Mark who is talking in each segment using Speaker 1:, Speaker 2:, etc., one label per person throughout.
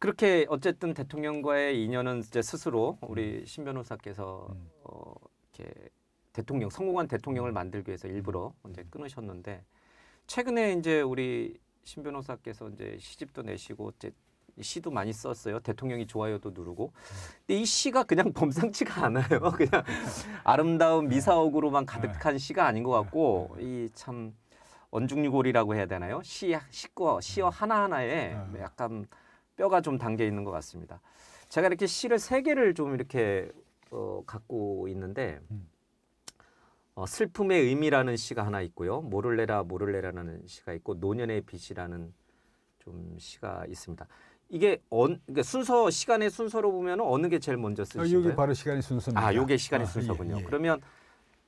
Speaker 1: 그렇게 어쨌든 대통령과의 인연은 이제 스스로 우리 신 변호사께서 음. 어, 이렇게 대통령 성공한 대통령을 만들기 위해서 일부러 음. 이제 끊으셨는데 최근에 이제 우리 신 변호사께서 이제 시집도 내시고 이제 시도 많이 썼어요. 대통령이 좋아요도 누르고. 음. 근데 이 시가 그냥 범상치가 않아요. 그냥 아름다운 네. 미사옥으로만 네. 가득한 시가 아닌 것 같고 네. 이참 언중유골이라고 해야 되나요? 시 시거 시어 하나 하나에 약간 뼈가 좀 담겨 있는 것 같습니다. 제가 이렇게 시를 세 개를 좀 이렇게 어, 갖고 있는데 음. 어, 슬픔의 의미라는 시가 하나 있고요. 모를레라 모를레라는 시가 있고 노년의 빛이라는 좀 시가 있습니다. 이게 언, 그러니까 순서 시간의 순서로 보면 어느 게 제일 먼저 쓰신가요? 아, 이게 바로 시간의 순서입니다. 아, 이게 시간의 아, 예, 순서군요. 예, 예. 그러면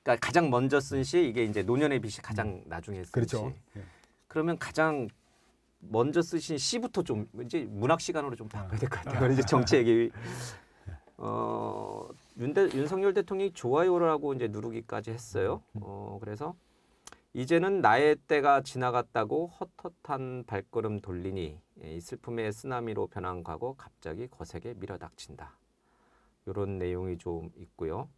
Speaker 1: 그러니까 가장 먼저 쓴 시 이게 이제 노년의 빛이 가장 음. 나중에 쓴 그렇죠. 시. 예. 그러면 가장 먼저 쓰신 시부터 좀 이제 문학 시간으로 좀 바꿔야 될 것 같아요. 아. 이제 정치 얘기. 어, 윤대, 윤석열 대통령이 좋아요라고 이제 누르기까지 했어요. 어, 그래서 이제는 나의 때가 지나갔다고 헛헛한 발걸음 돌리니 예, 이 슬픔의 쓰나미로 변한 과거 갑자기 거세게 밀어닥친다. 이런 내용이 좀 있고요.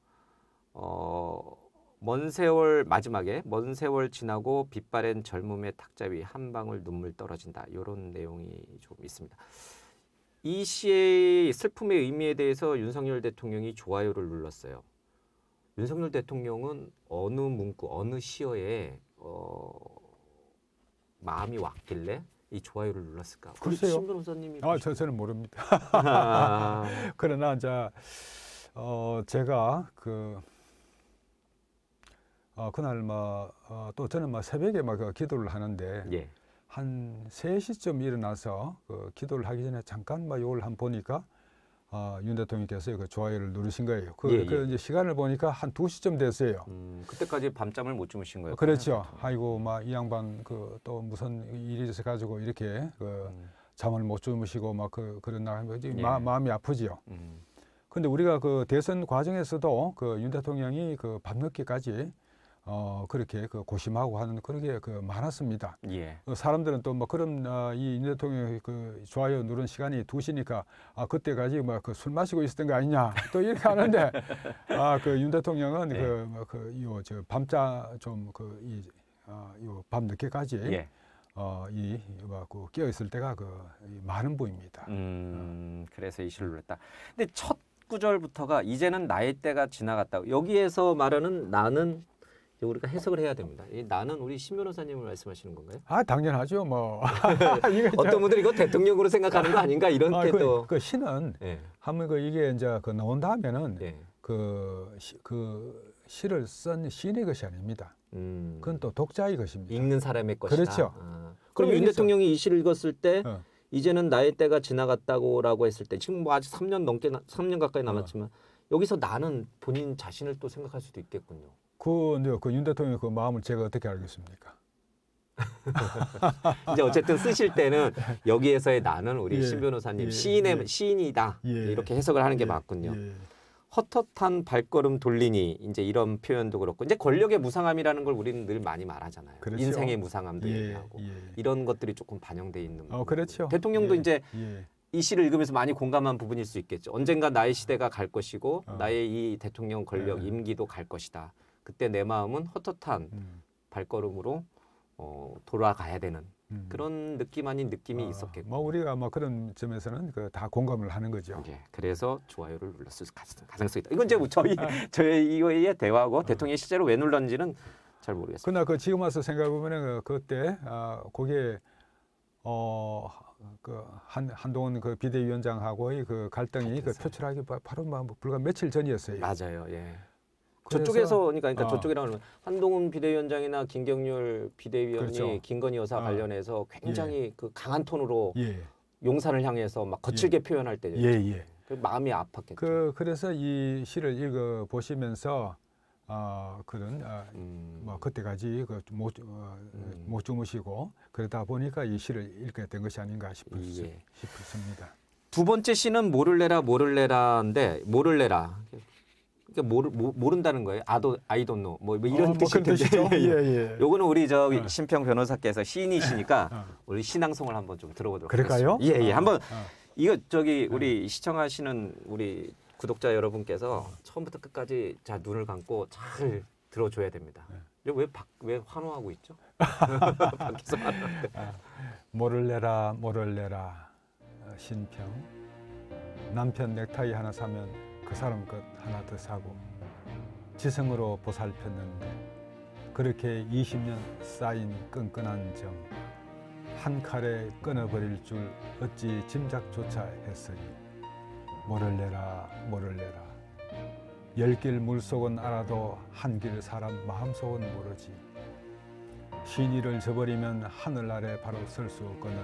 Speaker 1: 어, 먼 세월 마지막에 먼 세월 지나고 빛바랜 젊음의 탁자 위 한 방울 눈물 떨어진다. 이런 내용이 좀 있습니다. 이 시의 슬픔의 의미에 대해서 윤석열 대통령이 좋아요를 눌렀어요. 윤석열 대통령은 어느 문구, 어느 시어에 어, 마음이 왔길래 이 좋아요를 눌렀을까? 글쎄요. 신근
Speaker 2: 호사님이 아, 저, 는 모릅니다. 아. 그러나 이제 어, 제가 그 어, 그날 뭐, 어, 또 저는 뭐 새벽에 막그 기도를 하는데 예. 한 세시쯤 일어나서 그 기도를 하기 전에 잠깐 막 뭐 요걸 한번 보니까 어, 윤 대통령께서 그 좋아요를 누르신 거예요. 그, 예, 그 예. 이제 시간을 보니까 한 두시쯤 됐어요. 음, 그때까지 밤잠을 못 주무신 거예요. 그렇죠. 아이고, 막 이 양반 그 또 무슨 일이 있어 가지고 이렇게 그 음. 잠을 못 주무시고 막 그, 그런 나 예. 마, 마음이 아프지요. 음. 근데 우리가 그 대선 과정에서도 그 윤 대통령이 그 밤늦게까지 어, 그렇게 그 고심하고 하는 그런 게 그 많았습니다. 예. 어, 사람들은 또 뭐 그런 어, 이 인대통령 그 좋아요 누른 시간이 두시니까 아, 그때까지 막 그술 뭐 마시고 있었던 거 아니냐 또 이렇게 하는데 아, 그 윤 대통령은 네. 그, 예. 그, 뭐 그, 요, 저 밤자 좀 그, 이, 아, 어, 요밤 늦게까지 예. 어, 이, 뭐 그, 끼어 있을 때가 그, 많은 부입니다.
Speaker 1: 음, 어. 그래서 이 시를 눌다 근데 첫 구절부터가 이제는 나의 때가 지나갔다. 여기에서 말하는 나는 우리가 해석을 해야 됩니다. 이 나는 우리 신 변호사님을 말씀하시는 건가요?
Speaker 2: 아 당연하죠. 뭐
Speaker 1: 어떤 분들이 이거 대통령으로 생각하는 거 아닌가 이런 아, 그, 또.
Speaker 2: 그 신은 네. 한번 그 이게 이제 그 나온 다음에는 네. 그, 시, 그 시를 쓴시의 것이 아닙니다. 음. 그건 또 독자의 것입니다. 읽는 사람의 것이다. 그렇죠. 아. 그럼 윤 대통령이
Speaker 1: 이 시를 읽었을 때. 어. 이제는 나의 때가 지나갔다고라고 했을 때 지금 뭐 아직 3년 넘게 3년 가까이 남았지만 어. 여기서 나는 본인 자신을 또 생각할 수도 있겠군요.
Speaker 2: 그, 이제 그 윤 대통령의 그 마음을 제가 어떻게 알겠습니까?
Speaker 1: 이제 어쨌든 쓰실 때는 네. 여기에서의 나는 우리 예, 신 변호사님 예, 시인의 예, 시인이다 예. 이렇게 해석을 하는 게 예. 맞군요. 예. 헛헛한 발걸음 돌리니 이제 이런 표현도 그렇고 이제 권력의 무상함이라는 걸 우리는 늘 많이 말하잖아요. 그렇죠. 인생의 무상함도 얘기하고 이런 것들이 조금 반영돼 있는
Speaker 2: 거. 어, 그렇죠. 대통령도 이제
Speaker 1: 이 시를 읽으면서 많이 공감한 부분일 수 있겠죠. 언젠가 나의 시대가 갈 것이고 어. 나의 이 대통령 권력 임기도 갈 것이다. 그때 내 마음은 헛헛한 음. 발걸음으로 어, 돌아가야 되는 음. 그런 느낌
Speaker 2: 아닌 느낌이 아, 있었겠고. 뭐 우리가 뭐 그런 점에서는 그다 공감을 하는 거죠. 예.
Speaker 1: 그래서 좋아요를 눌렀을 가능성이 있다. 이건 이제 저희 저희 이거의 대화고 어. 대통령이 실제로 왜 눌렀는지는 잘 모르겠어요.
Speaker 2: 그러나 그 지금 와서 생각해 보면 그, 그때 아 그게 어그한 한동훈 그 비대위원장하고의 그 갈등이 그 표출하기 바로 막 뭐 불과 며칠 전이었어요. 맞아요. 예. 저쪽에서 그러니까, 그러니까 어. 저쪽이랑 그러면
Speaker 1: 한동훈 비대위원장이나 김경률 비대위원이 그렇죠. 김건희 여사 어. 관련해서 굉장히 예. 그 강한 톤으로 예. 용산을 향해서 막 거칠게 예. 표현할 때죠. 예, 예. 그 마음이 아팠겠죠.
Speaker 2: 그, 그래서 이 시를 읽어 보시면서 어, 그런 어, 음. 뭐 그때까지 그못 어, 음. 못 주무시고 그러다 보니까 이 시를 읽게 된 것이 아닌가 싶을 예. 싶습니다.
Speaker 1: 두 번째 시는 모를래라 모를래라인데 모를래라 그러니까 모르, 모른다는 거예요. 아도 아이돈노 뭐, 뭐, 이런 어, 뭐 뜻일 뭐 텐데. 예, 예. 요거는 우리 저기 어. 네. 평 변호사께서 시인이시니까 어. 네. 네. 우리 신앙송을 한번 좀 들어보도록 그럴까요? 하겠습니다. 예, 예. 아, 한번 아. 이거 저기 우리 시청하시는 우리 구독자 여러분께서 처음부터 끝까지 자 눈을 감고 잘 들어줘야 됩니다. 왜왜 왜 환호하고 있죠? 밖에서 환호하는데. 아,
Speaker 2: 모를 내라 모를 내라 어, 신평 남편 넥타이 하나 사면 그 사람 것 하나 더 사고 지성으로 보살폈는데 그렇게 20년 쌓인 끈끈한 정한 칼에 끊어버릴 줄 어찌 짐작조차 했으니 모를 내라 모를 내라 열 길 물속은 알아도 한 길 사람 마음속은 모르지 신의를 저버리면 하늘 아래 바로 설 수 없거늘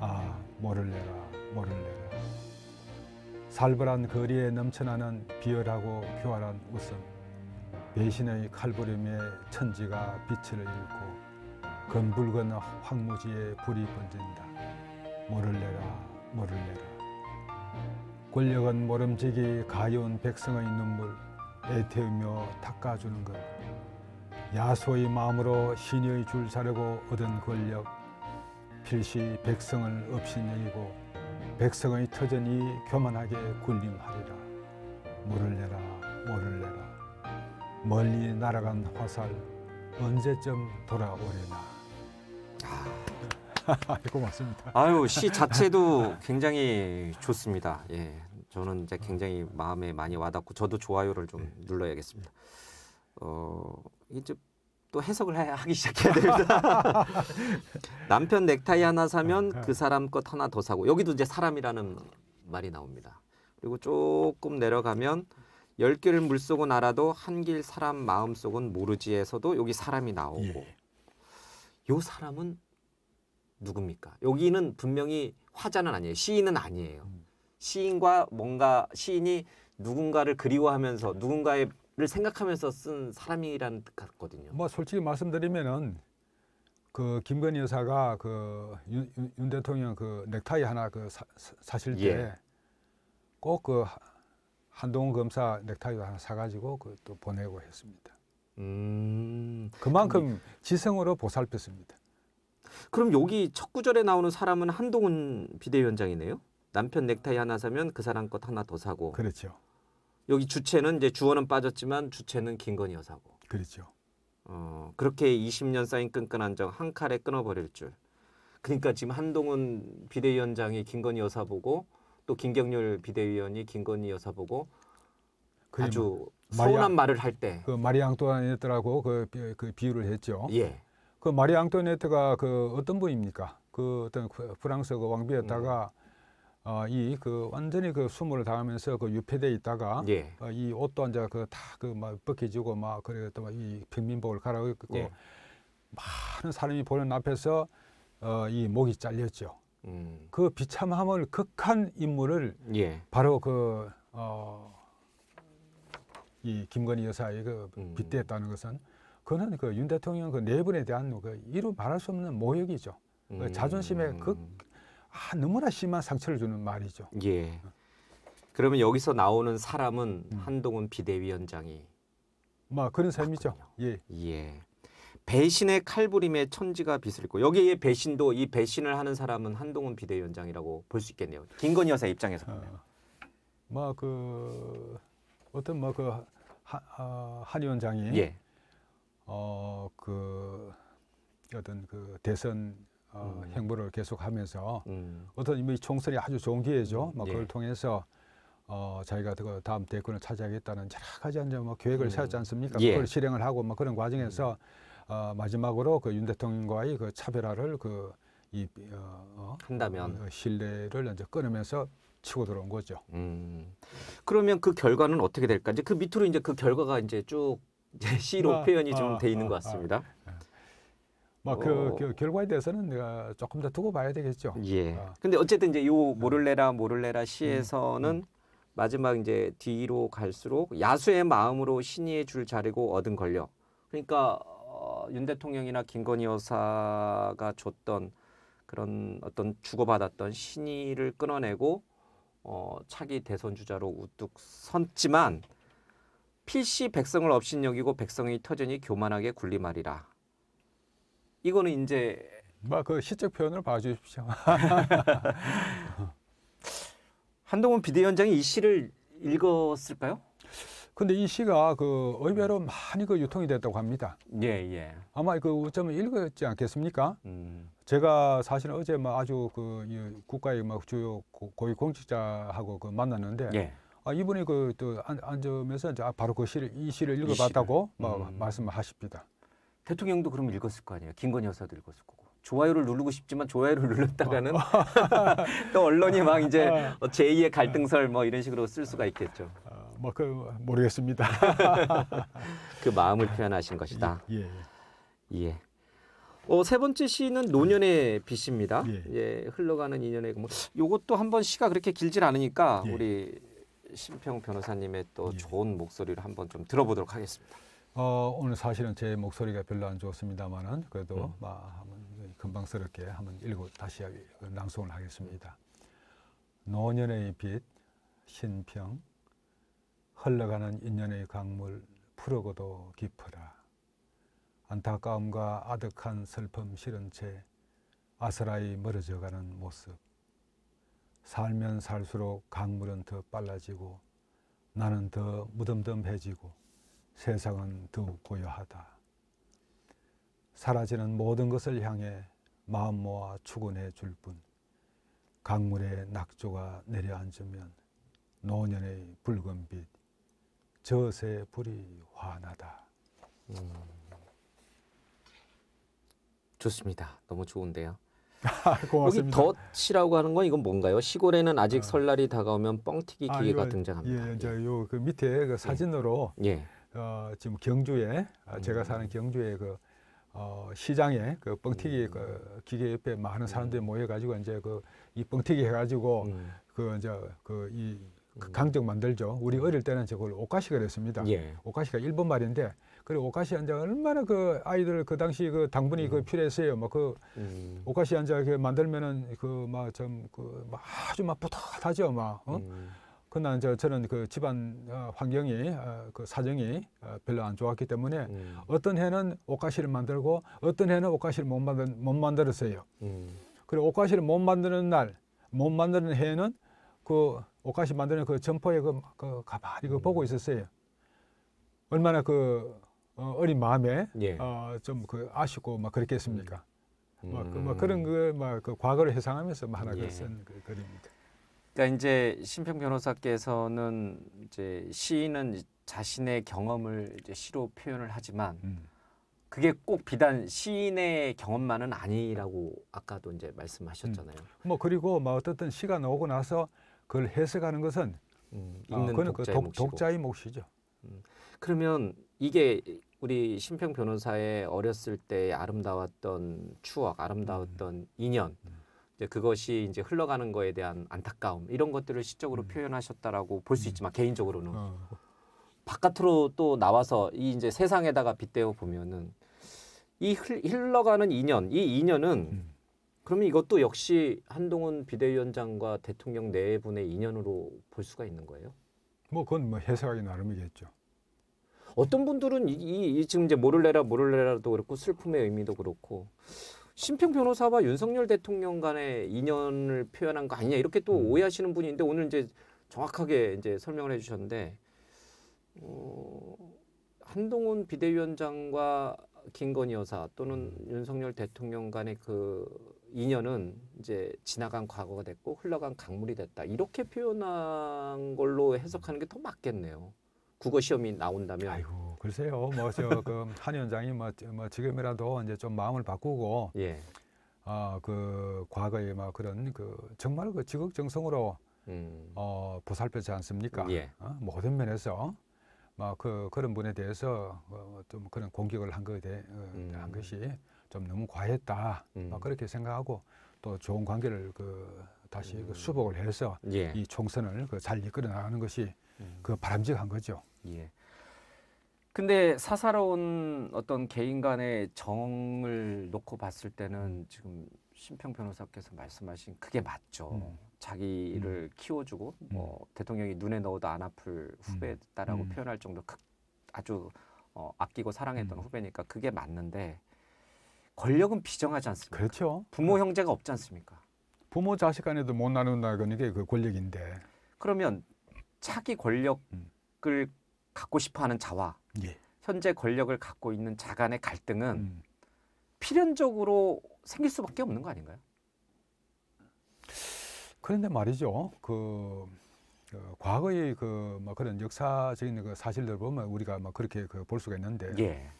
Speaker 2: 아 모를 내라 모를 내라 살벌한 거리에 넘쳐나는 비열하고 교활한 웃음 배신의 칼부림에 천지가 빛을 잃고 검붉은 황무지에 불이 번진다 모를 내라 모를 내라 권력은 모름지기 가여운 백성의 눈물 애태우며 닦아주는 것 야소의 마음으로 신의 줄 사려고 얻은 권력 필시 백성을 업신여기고 백성의 터전이 교만하게 군림하리라 물을 내라 물을 내라 멀리 날아간 화살 언제쯤 돌아오리나 아, 고맙습니다.
Speaker 1: 아유 시 자체도 굉장히 좋습니다. 예, 저는 이제 굉장히 마음에 많이 와닿고 저도 좋아요를 좀 네. 눌러야겠습니다. 어 이제 또 해석을 하기 시작해야 됩니다. 남편 넥타이 하나 사면 네, 네. 그 사람 것 하나 더 사고 여기도 이제 사람이라는 말이 나옵니다. 그리고 조금 내려가면 열길 물속은 알아도 한길 사람 마음속은 모르지에서도 여기 사람이 나오고 예. 요 사람은 누굽니까? 여기는 분명히 화자는 아니에요. 시인은 아니에요. 음. 시인과 뭔가 시인이 누군가를 그리워하면서 누군가의 를 생각하면서 쓴 사람이라는 뜻
Speaker 2: 같거든요. 뭐 솔직히 말씀드리면은 그 김건희 여사가 그윤 윤 대통령 그 넥타이 하나 그 사, 사실 때 꼭그 예. 그 한동훈 검사 넥타이 하나 사가지고 그또 보내고 했습니다. 음. 그만큼 근데... 예. 지성으로 보살폈습니다. 그럼 여기
Speaker 1: 첫 구절에 나오는 사람은 한동훈 비대위원장이네요. 남편 넥타이 하나 사면 그 사람 것 하나 더 사고. 그렇죠. 여기 주체는 이제 주어는 빠졌지만 주체는 김건희 여사고. 그렇죠. 어, 그렇게 20년 쌓인 끈끈한 정한 칼에 끊어버릴 줄. 그러니까 지금 한동훈 비대위원장이 김건희 여사 보고 또 김경률 비대위원이 김건희 여사 보고
Speaker 2: 그 아주 마리아, 서운한 말을 할 때. 그 마리 앙토네트라고 그, 그 비유를 했죠. 예. 그 마리 앙토네트가 그 어떤 분입니까? 그 어떤 프랑스 그 왕비였다가 음. 어, 이그 완전히 그 수모를 당하면서 그 유폐돼 있다가 예. 어, 이 옷도 이제 그다 그막 벗겨지고 막 그래 또막이 평민복을 갈아입고 예. 많은 사람이 보는 앞에서 어, 이 목이 잘렸죠. 음. 그 비참함을 극한 인물을 예. 바로 그 어, 이 김건희 여사의 그 음. 빗대했다는 것은 그는 그윤 대통령 그 내분에 대한 그 이루 말할 수 없는 모욕이죠. 그 음. 그자존심에극 아, 너무나 심한 상처를 주는 말이죠.
Speaker 1: 예. 그러면 여기서 나오는 사람은 음. 한동훈 비대위원장이
Speaker 2: 막 그런 셈이죠.
Speaker 1: 예. 예. 배신의 칼부림에 천지가 비슬고 여기에 배신도 이 배신을 하는 사람은 한동훈 비대위원장이라고 볼 수 있겠네요. 김건희 여사 입장에서 보면.
Speaker 2: 어, 그 어떤 뭐그한 어, 위원장이 예. 어그 어떤 그 대선 어, 음. 행보를 계속하면서 음. 어떤 이미 총선이 아주 좋은 기회죠. 막 뭐 예. 그걸 예. 통해서 어, 자기가 그 다음 대권을 차지하겠다는 여러 가지 이제 뭐 계획을 음. 세웠지 않습니까? 예. 그걸 실행을 하고 막 뭐 그런 과정에서 음. 어, 마지막으로 그 윤 대통령과의 그 차별화를 그 이, 어, 어 한다면 어, 신뢰를 이제 끊으면서 치고 들어온 거죠. 음. 그러면
Speaker 1: 그 결과는 어떻게 될까? 이제 그 밑으로 이제 그 결과가
Speaker 2: 이제 쭉 이제 C로 아, 표현이 아, 좀돼 아, 있는 것 같습니다. 네. 뭐그 어. 그 결과에 대해서는 내가 조금 더 두고 봐야 되겠죠. 예. 어.
Speaker 1: 근데 어쨌든 이제 요 음. 모를레라 모를레라 시에서는 음, 음. 마지막 이제 뒤로 갈수록 야수의 마음으로 신의줄 자리고 얻은 걸력 그러니까 어, 윤 대통령이나 김건희 여사가 줬던 그런 어떤 주고받았던 신의를 끊어내고 어, 차기 대선 주자로 우뚝 섰지만 필시 백성을 업신여기고 백성이 터전이 교만하게 굴리 말이라
Speaker 2: 이거는 이제 막그 뭐 시적 표현을 봐주십시오. 한동훈 비대위원장이 이 시를 읽었을까요? 근데 이 시가 그 의외로 많이 그 유통이 됐다고 합니다. 예, 예. 아마 그 어쩌면 읽었지 않겠습니까? 음. 제가 사실 어제 막 아주 그 국가의 막 주요 고위 공직자하고 그 만났는데 예. 아, 이분이 그또 앉으면서 아, 바로 그 시를 이 시를 읽어봤다고 음. 말씀하십니다. 대통령도 그럼 읽었을 거 아니에요. 김건희 여사도 읽었을 거고.
Speaker 1: 좋아요를 누르고 싶지만 좋아요를 눌렀다가는 또 언론이 막 이제 뭐 제2의 갈등설 뭐 이런 식으로 쓸 수가 있겠죠.
Speaker 2: 어, 뭐그 모르겠습니다.
Speaker 1: 그 마음을 표현하신 것이다. 예. 예. 예. 어, 세 번째 시는 노년의 빛입니다. 예. 예 흘러가는 인연의 뭐 요것도 한번 시가 그렇게 길질 않으니까 예. 우리 심평 변호사님의 또 예. 좋은 목소리를 한번 좀 들어보도록 하겠습니다.
Speaker 2: 어, 오늘 사실은 제 목소리가 별로 안 좋습니다만은 그래도 음. 막 한번 금방스럽게 한번 읽고 다시 그 낭송을 하겠습니다. 노년의 빛, 신평, 흘러가는 인연의 강물 푸르고도 깊어라. 안타까움과 아득한 슬픔 실은 채 아스라이 멀어져가는 모습. 살면 살수록 강물은 더 빨라지고 나는 더 무덤덤해지고 세상은 더욱 고요하다. 사라지는 모든 것을 향해 마음 모아 축원해 줄뿐 강물에 낙조가 내려앉으면 노년의 붉은 빛 젖의 불이 환하다. 음.
Speaker 1: 좋습니다. 너무 좋은데요. 아, 고맙습니다. 여기 덫이라고 하는 건 이건 뭔가요? 시골에는 아직 아. 설날이 다가오면 뻥튀기 아, 기계가 아, 이거, 등장합니다.
Speaker 2: 예, 예. 이제 요 그 밑에 그 사진으로 예. 어, 지금 경주에 아, 음. 제가 사는 경주에 그 어, 시장에 그 뻥튀기 음. 그 기계 옆에 많은 음. 사람들이 모여가지고 이제 그 이 뻥튀기 해가지고 음. 그 이제 그이 음. 그 강정 만들죠. 우리 음. 어릴 때는 저걸 오카시가 됐습니다. 예. 오카시가 일본 말인데, 그리고 오카시 한자 얼마나 그 아이들 그 당시 그 당분이 그 음. 뭐 그 필요했어요. 막그 음. 오카시 한자 만들면은 그막참그 그 아주 막 뿌듯하죠. 막 어? 음. 그러나 저는 그 집안 어, 환경이 어, 그 사정이 어, 별로 안 좋았기 때문에 음. 어떤 해는 옷가시를 만들고 어떤 해는 옷가시를 못, 만들, 못 만들었어요. 음. 그리고 옷가시를 못 만드는 날, 못 만드는 해에는 그 옷가시 만드는 그 점포에 그, 그 가만히 그 음. 보고 있었어요. 얼마나 그 어, 린 마음에 예. 어, 좀그 아쉽고 막 그랬겠습니까. 음. 막, 그, 막 음. 그런 그막그 그 과거를 회상하면서 막 하나 예. 그쓴 그, 그림입니다.
Speaker 1: 그러니까 이제 심평 변호사께서는 이제 시인은 자신의 경험을 이제 시로 표현을 하지만 음. 그게 꼭 비단 시인의 경험만은 아니라고 아까도 이제 말씀하셨잖아요.
Speaker 2: 음. 뭐 그리고 뭐 어쨌든 시가 나오고 나서 그걸 해석하는 것은
Speaker 1: 음, 아, 읽는 아, 독자의, 그 독, 자의
Speaker 2: 몫이죠. 음.
Speaker 1: 그러면 이게 우리 심평 변호사의 어렸을 때 아름다웠던 추억, 아름다웠던 음. 인연. 음. 이제 그것이 이제 흘러가는 거에 대한 안타까움 이런 것들을 시적으로 음. 표현하셨다라고 볼수 음. 있지만 개인적으로는 어. 바깥으로 또 나와서 이 이제 세상에다가 빗대어 보면은 이 흘러가는 인연 이 인연은 음. 그러면 이것도 역시 한동훈 비대위원장과 대통령 내 분의 인연으로 볼 수가 있는 거예요?
Speaker 2: 뭐 그건 뭐해석하 나름이겠죠.
Speaker 1: 어떤 분들은 이, 이, 이 지금 이제 모를레라 모를레라도 그렇고 슬픔의 의미도 그렇고 심평 변호사와 윤석열 대통령 간의 인연을 표현한 거 아니냐 이렇게 또 음. 오해하시는 분인데 오늘 이제 정확하게 이제 설명을 해주셨는데 어, 한동훈 비대위원장과 김건희 여사 또는 음. 윤석열 대통령 간의 그 인연은 이제 지나간 과거가 됐고 흘러간 강물이 됐다 이렇게 표현한 걸로 해석하는 게 더 맞겠네요. 국어 시험이 나온다면 아이고
Speaker 2: 글쎄요 뭐저그한 위원장이 뭐, 그, 뭐, 뭐 지금이라도 이제 좀 마음을 바꾸고 예. 아그 과거에 막 그런 그 정말 그 지극정성으로 음. 어 보살펴지 않습니까? 예. 어? 모든 면에서 막 그 그런 분에 대해서 어, 좀 그런 공격을 한 것에 대한 어, 음. 것이 좀 너무 과했다. 음. 막 그렇게 생각하고 또 좋은 관계를 그 다시 그 음. 수복을 해서 예. 이 총선을 그잘 이끌어 나가는 것이 음. 그 바람직한 거죠. 예.
Speaker 1: 근데 사사로운 어떤 개인 간의 정을 놓고 봤을 때는 지금 심평 변호사께서 말씀하신 그게 맞죠. 음. 자기를 음. 키워주고 뭐 음. 대통령이 눈에 넣어도 안 아플 후배다라고 음. 음. 표현할 정도 극, 아주 어, 아끼고 사랑했던 음. 후배니까
Speaker 2: 그게 맞는데 권력은 비정하지 않습니까? 그렇죠. 부모 형제가 없지 않습니까? 부모 자식 간에도 못 나눈다는 게그 권력인데. 그러면 차기
Speaker 1: 권력을 갖고 싶어하는 자와 예. 현재 권력을 갖고 있는 자
Speaker 2: 간의 갈등은 음.
Speaker 1: 필연적으로 생길 수밖에 없는 거 아닌가요?
Speaker 2: 그런데 말이죠. 그, 어, 그 과거의 그뭐 그런 역사적인 그 사실들 보면 우리가 막 뭐 그렇게 그 볼 수가 있는데 예.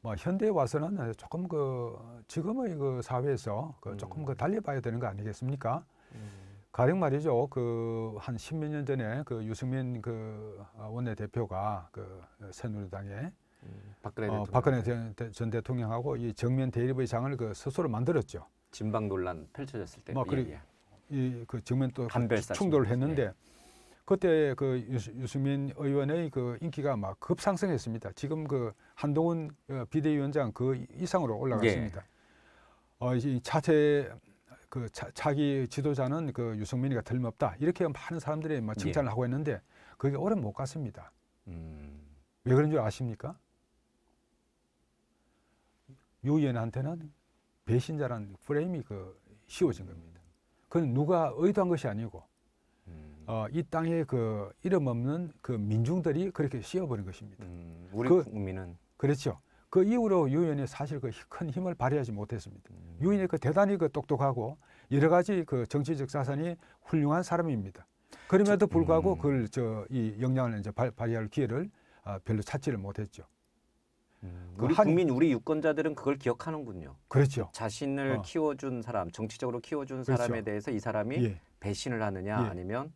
Speaker 2: 뭐 현대에 와서는 조금 그 지금의 그 사회에서 그 음. 조금 음. 그 달리 봐야 되는 거 아니겠습니까? 음. 가령 말이죠. 그 한 십몇 년 전에 그 유승민 그 어, 원내대표가 그 새누리당에 음, 박근혜, 어, 박근혜 네. 전, 전 대통령하고 이 정면 대립의 장을 그 스스로 만들었죠.
Speaker 1: 진방 논란 펼쳐졌을 때. 막 뭐 예, 그리 예.
Speaker 2: 이그 정면 또 그 충돌을 했는데 네. 그때 그 유승민 의원의 그 인기가 막 급상승했습니다. 지금 그 한동훈 어, 비대위원장 그 이상으로 올라갔습니다. 예. 어, 이 차태 그 자, 기 지도자는 그 유승민이가 덜없다 이렇게 많은 사람들이 막 예. 칭찬을 예. 하고 있는데 그게 오래 못 갔습니다. 음. 왜 그런 줄 아십니까? 유엔한테는 배신자라는 프레임이 그 씌워진 겁니다. 그건 누가 의도한 것이 아니고 음. 어, 이땅에그 이름 없는 그 민중들이 그렇게 씌워버린 것입니다. 음, 우리 그, 국민은 그렇죠. 그 이후로 유엔이 사실 그 큰 힘을 발휘하지 못했습니다. 음. 유엔이 그 대단히 그 똑똑하고 여러 가지 그 정치적 자산이 훌륭한 사람입니다. 그럼에도 불구하고 음. 그걸 저이 역량을 이제 발, 발휘할 기회를 아, 별로 찾지를 못했죠. 음. 그 우리 한, 국민 우리
Speaker 1: 유권자들은 그걸 기억하는군요. 그렇죠. 자신을 어. 키워준 사람, 정치적으로 키워준 그렇죠. 사람에 대해서
Speaker 2: 이 사람이 예. 배신을 하느냐 예. 아니면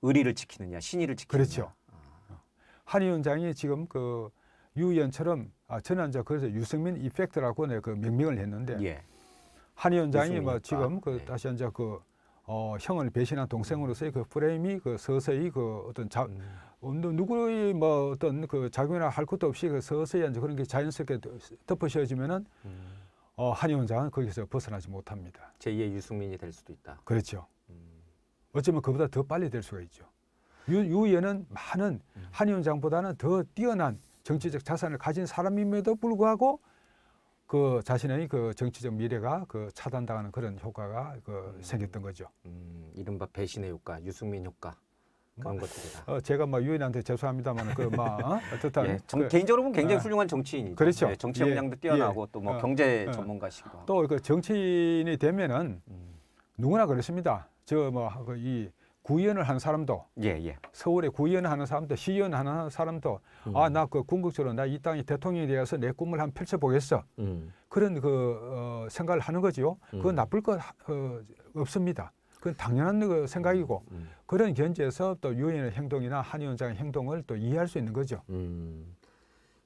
Speaker 2: 의리를 지키느냐, 신의를 지키느냐. 그렇죠. 아. 어. 한 위원장이 지금 그 유의원처럼 아, 저는 이제 그래서 유승민 이펙트라고 그 명명을 했는데 예. 한 위원장이 뭐 지금 그 예. 다시 이제 그 어, 형을 배신한 동생으로서의 그 프레임이 그 서서히 그 어떤 자, 음. 어, 누구의 뭐 어떤 그 작용이나 할 것도 없이 그 서서히 이제 그런 게 자연스럽게 덮으셔워지면은 음. 어, 한 위원장은 거기서 벗어나지 못합니다. 제2의 유승민이 될 수도 있다. 그렇죠. 음. 어쩌면 그보다 더 빨리 될 수가 있죠. 유, 유에는 많은 음. 한 위원장보다는 더 뛰어난 정치적 자산을 가진 사람임에도 불구하고 그 자신의 그 정치적 미래가 그 차단당하는 그런 효과가 그
Speaker 1: 음. 생겼던 거죠. 음, 이른바 배신의 효과, 유승민 효과.
Speaker 2: 그런 뭐, 것들이다. 어, 제가 막 뭐 유인한테 죄송합니다만 그막 어? 떻다 예, 그, 개인적으로는 굉장히 아, 훌륭한 정치인이죠. 그렇죠. 예, 정치 역량도 예, 예. 뛰어나고 또뭐 어, 경제 어, 전문가시고. 또 그 정치인이 되면은 음. 누구나 그렇습니다. 저뭐이 그 구의원을 하는 사람도 예, 예. 서울에 구의원을 하는 사람도 시의원 하는 사람도 음. 아나 그 궁극적으로 나 이 땅이 대통령이 되어서 내 꿈을 한번 펼쳐보겠어 음. 그런 그 어, 생각을 하는 거지요 음. 그건 나쁠 것 어, 없습니다 그건 당연한 그 생각이고 음, 음. 그런 견제에서또 유엔의 행동이나 한 위원장의 행동을 또 이해할 수 있는 거죠 음.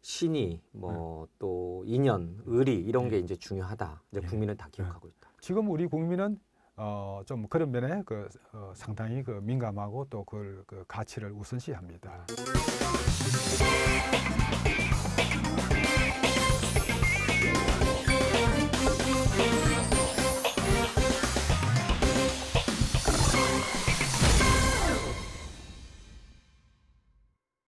Speaker 2: 신이
Speaker 1: 뭐또 네. 인연 의리 이런 게 네. 이제 중요하다 이제 네. 국민은 다 기억하고
Speaker 2: 있다 지금 우리 국민은 어, 좀 그런 면에 그, 어, 상당히 그 민감하고 또그 가치를 우선시합니다.